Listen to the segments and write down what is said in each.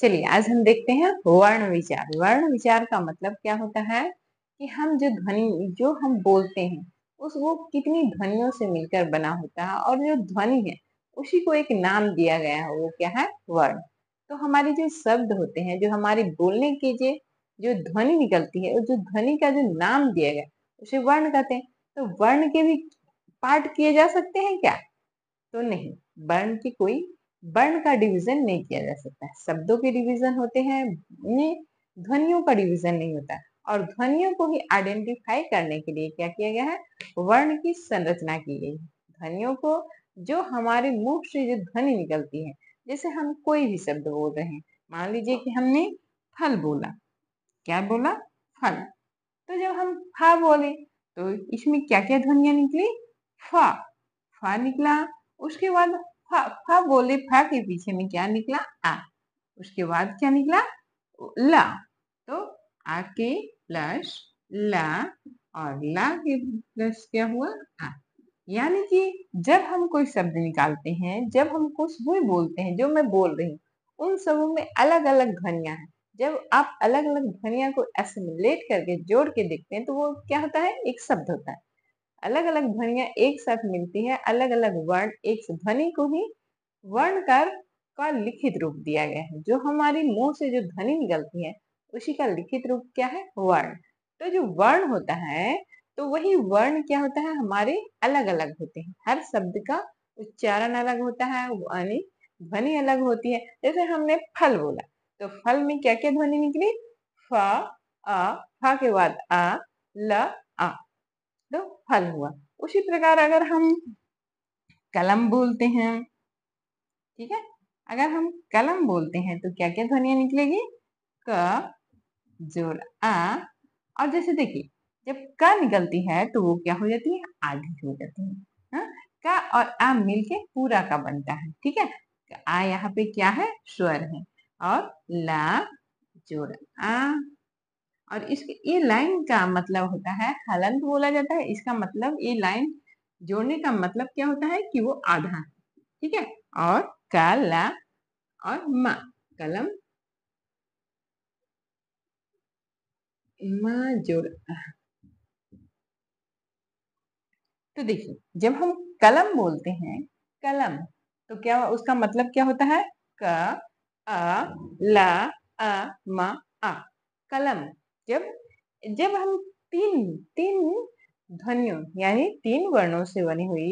चलिए आज हम देखते हैं वर्ण विचार वर्ण विचार का मतलब क्या होता है कि हम जो ध्वनि जो हम बोलते हैं उस वो कितनी ध्वनियों से मिलकर बना होता है और जो ध्वनि है उसी को एक नाम दिया गया है वो क्या है वर्ण तो हमारी जो शब्द होते हैं जो हमारी बोलने की जो जो ध्वनि निकलती है और जो ध्वनि का जो नाम दिया गया उसे वर्ण कहते हैं तो वर्ण के भी पार्ट किए जा सकते हैं क्या तो नहीं वर्ण की कोई वर्ण का डिवीजन नहीं किया जा सकता है शब्दों के डिवीजन होते हैं ध्वनियों का डिवीजन नहीं होता और ध्वनियों को ही आइडेंटिफाई करने के लिए क्या किया गया है वर्ण की संरचना की गई है ध्वनियों को जो हमारे मुख से जो ध्वनि निकलती है जैसे हम कोई भी शब्द बोल रहे हैं मान लीजिए कि हमने फल बोला क्या बोला फल तो जब हम फा बोले तो इसमें क्या क्या ध्वनिया निकली फा फा निकला उसके बाद फ बोले फा के पीछे में क्या निकला आ उसके बाद क्या निकला ला तो आ के प्लस ला और ला के प्लस क्या हुआ आ यानी कि जब हम कोई शब्द निकालते हैं जब हम कुछ भी बोलते हैं जो मैं बोल रही हूँ उन सबों में अलग अलग ध्वनिया है जब आप अलग अलग ध्वनिया को एसिमुलेट करके जोड़ के देखते हैं तो वो क्या होता है एक शब्द होता है अलग अलग ध्वनिया एक साथ मिलती है अलग अलग वर्ण एक ध्वनि को ही वर्ण कर का लिखित रूप दिया गया है जो हमारी मुंह से जो ध्वनि निकलती है उसी का लिखित रूप क्या है वर्ण तो जो वर्ण होता है तो वही वर्ण क्या होता है हमारे अलग अलग होते हैं हर शब्द का उच्चारण अलग होता है यानी ध्वनि अलग होती है जैसे हमने फल बोला तो फल में क्या क्या ध्वनि निकली फ आ फा के बाद आ ल आ फल हुआ उसी प्रकार अगर हम कलम बोलते हैं ठीक है अगर हम कलम बोलते हैं तो क्या क्या ध्वनिया निकलेगी क जोर आ और जैसे देखिए जब क निकलती है तो वो क्या हो जाती है आधी हो जाती है हा? का और आ मिलके पूरा का बनता है ठीक है आ यहाँ पे क्या है स्वर है और ला जोर आ और इस ये लाइन का मतलब होता है हलंत बोला जाता है इसका मतलब ये लाइन जोड़ने का मतलब क्या होता है कि वो आधा ठीक है और काला और म कलम जोड़ तो देखिए जब हम कलम बोलते हैं कलम तो क्या उसका मतलब क्या होता है क अ ल अ म अ कलम जब जब हम तीन तीन ध्वनियों यानी तीन वर्णों से बनी हुई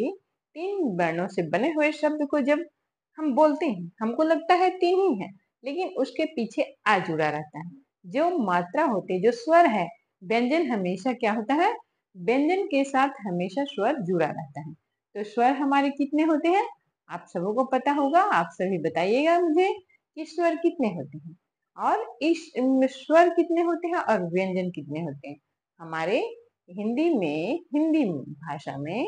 तीन वर्णों से बने हुए शब्द को जब हम बोलते हैं हमको लगता है तीन ही है लेकिन उसके पीछे आ जुड़ा रहता है जो मात्रा होती है जो स्वर है व्यंजन हमेशा क्या होता है व्यंजन के साथ हमेशा स्वर जुड़ा रहता है तो स्वर हमारे कितने होते हैं आप सबों को पता होगा आप सभी बताइएगा मुझे कि स्वर कितने होते हैं और ईश्वर कितने होते हैं और व्यंजन कितने होते हैं हमारे हिंदी में हिंदी भाषा में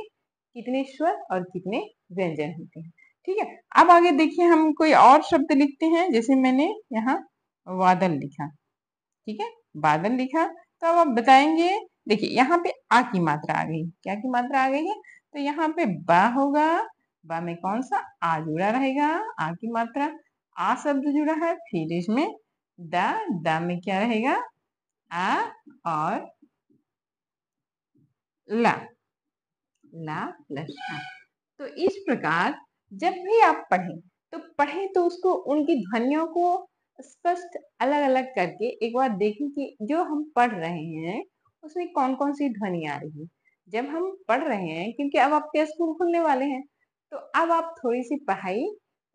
कितने स्वर और कितने व्यंजन होते हैं ठीक है अब आगे देखिए हम कोई और शब्द लिखते हैं जैसे मैंने यहाँ वादल लिखा ठीक है बादल लिखा तो अब आप बताएंगे देखिए यहाँ पे आ की मात्रा आ गई क्या की मात्रा आ गई है तो यहाँ पे बा होगा बा में कौन सा आ जुड़ा रहेगा आ की मात्रा आ शब्द जुड़ा है फिर इसमें द द में क्या रहेगा आ और ला ला प्लस आ तो इस प्रकार जब भी आप पढ़ें तो पढ़ें तो उसको उनकी ध्वनियों को स्पष्ट अलग अलग करके एक बार देखें कि जो हम पढ़ रहे हैं उसमें कौन कौन सी ध्वनि आ रही है जब हम पढ़ रहे हैं क्योंकि अब आपके स्कूल खुलने वाले हैं तो अब आप थोड़ी सी पढ़ाई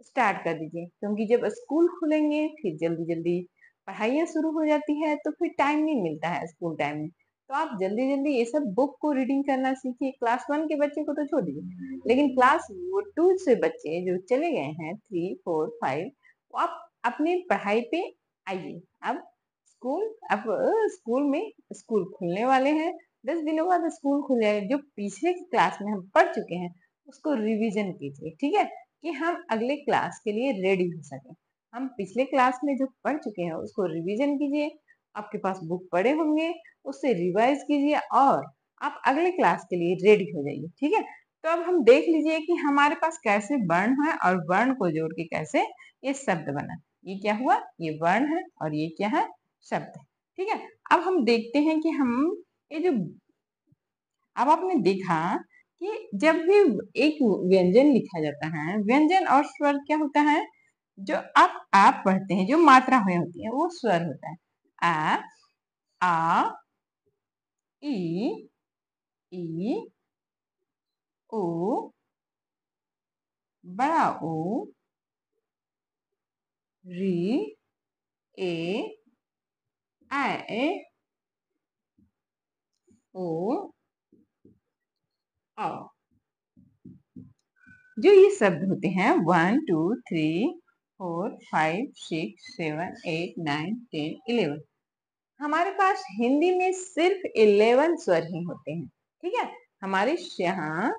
स्टार्ट कर दीजिए क्योंकि जब स्कूल खुलेंगे फिर जल्दी जल्दी पढ़ाइयाँ शुरू हो जाती है तो फिर टाइम नहीं मिलता है स्कूल टाइम में तो आप जल्दी जल्दी ये सब बुक को रीडिंग करना सीखिए क्लास वन के बच्चे को तो छोड़ दीजिए लेकिन क्लास टू से बच्चे जो चले गए हैं थ्री फोर फाइव वो आप अपने पढ़ाई पे आइए अब स्कूल अब स्कूल में स्कूल खुलने वाले हैं दस दिनों बाद स्कूल खुल जाएगा जो पीछे क्लास में हम पढ़ चुके हैं उसको रिविजन कीजिए ठीक है कि हम अगले क्लास के लिए रेडी हो सके हम पिछले क्लास में जो पढ़ चुके हैं उसको रिवीजन कीजिए आपके पास बुक पड़े होंगे उससे रिवाइज कीजिए और आप अगले क्लास के लिए रेडी हो जाइए ठीक है तो अब हम देख लीजिए कि हमारे पास कैसे वर्ण है और वर्ण को जोड़ के कैसे ये शब्द बना ये क्या हुआ ये वर्ण है और ये क्या है शब्द है ठीक है अब हम देखते हैं कि हम ये जो अब आपने देखा कि जब भी एक व्यंजन लिखा जाता है व्यंजन और स्वर क्या होता है जो आप आप पढ़ते हैं जो मात्रा हुई होती है वो स्वर होता है आ आ ई ई ओ बड़ा ओ री ए ए ओ आओ जो ये शब्द होते हैं one two three four five six seven eight nine ten eleven हमारे पास हिंदी में सिर्फ इलेवन स्वर ही होते हैं ठीक है हमारे यहाँ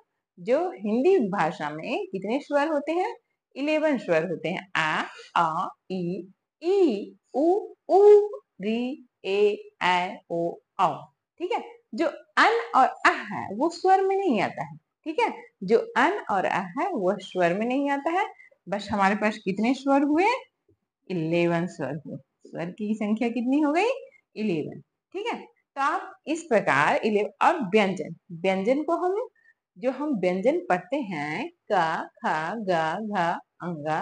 जो हिंदी भाषा में कितने स्वर होते हैं इलेवन स्वर होते हैं आ आ ई ई उ उ री ए ओ ठीक है जो अन और अ है वो स्वर में नहीं आता है ठीक है जो अन और अ है वो स्वर में नहीं आता है बस हमारे पास कितने स्वर हुए इलेवन स्वर हुए स्वर की संख्या कितनी हो गई इलेवन ठीक है तो आप इस प्रकार इलेवन और व्यंजन व्यंजन को हम जो हम व्यंजन पढ़ते हैं क ख ग घ अंगा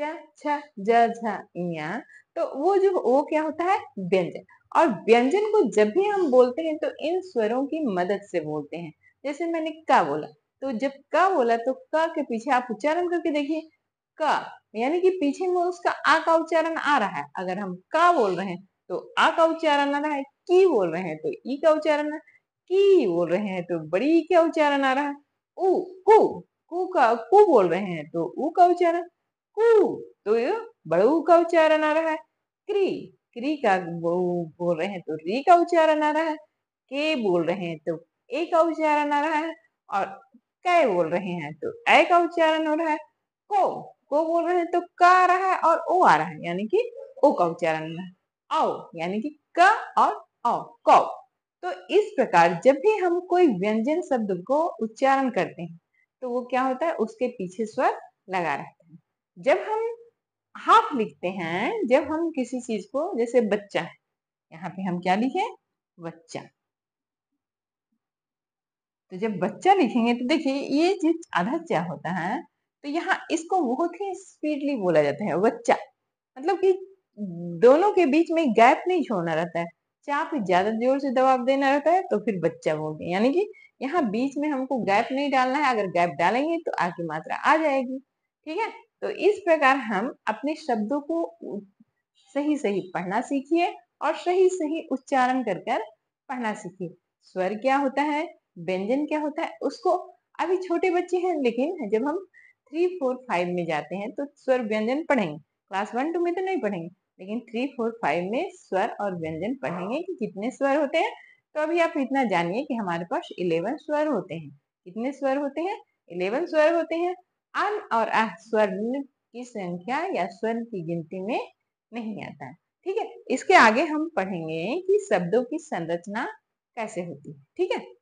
च छ ज झ तो वो जो वो क्या होता है व्यंजन और व्यंजन को जब भी हम बोलते हैं तो इन स्वरों की मदद से बोलते हैं जैसे मैंने का बोला तो जब का बोला तो क के पीछे आप उच्चारण करके देखिए का यानी कि पीछे में उसका आ का उच्चारण आ रहा है अगर हम का बोल रहे हैं तो आ का उच्चारण आ रहा है की बोल रहे हैं तो ई का उच्चारण की बोल रहे हैं तो बड़ी का उच्चारण आ रहा है उ कु कु का कु बोल रहे हैं तो ऊ का उच्चारण कु तो ये बड़ू का उच्चारण आ रहा है क्री क्री का वो बोल रहे हैं तो री का उच्चारण आ रहा है के बोल रहे हैं तो ए का उच्चारण आ रहा है और कै बोल रहे हैं तो ए का उच्चारण हो रहा है को को बोल रहे हैं तो का आ रहा है और ओ आ रहा है यानी कि ओ का उच्चारण हो रहा है औ यानी कि क और औ कौ तो इस प्रकार जब भी हम कोई व्यंजन शब्द को उच्चारण करते हैं तो वो क्या होता है उसके पीछे स्वर लगा रहता है जब हम हाफ लिखते हैं जब हम किसी चीज को जैसे बच्चा है यहाँ पे हम क्या लिखे बच्चा तो जब बच्चा लिखेंगे तो देखिए ये चीज आधा चा होता है तो यहाँ इसको बहुत ही स्पीडली बोला जाता है बच्चा मतलब कि दोनों के बीच में गैप नहीं छोड़ना रहता है चा पे ज्यादा जोर से दबाव देना रहता है तो फिर बच्चा बोलते यानी कि यहाँ बीच में हमको गैप नहीं डालना है अगर गैप डालेंगे तो आगे मात्रा आ जाएगी ठीक है तो इस प्रकार हम अपने शब्दों को सही सही पढ़ना सीखिए और सही सही उच्चारण कर कर पढ़ना सीखिए स्वर क्या होता है व्यंजन क्या होता है उसको अभी छोटे बच्चे हैं लेकिन जब हम थ्री फोर फाइव में जाते हैं तो स्वर व्यंजन पढ़ेंगे क्लास वन टू में तो नहीं पढ़ेंगे लेकिन थ्री फोर फाइव में स्वर और व्यंजन पढ़ेंगे कि कितने स्वर होते हैं तो अभी आप इतना जानिए कि हमारे पास इलेवन स्वर होते हैं कितने स्वर होते हैं इलेवन स्वर होते हैं अन और अह स्वर्ण की संख्या या स्वर्ण की गिनती में नहीं आता है ठीक है इसके आगे हम पढ़ेंगे कि शब्दों की संरचना कैसे होती है ठीक है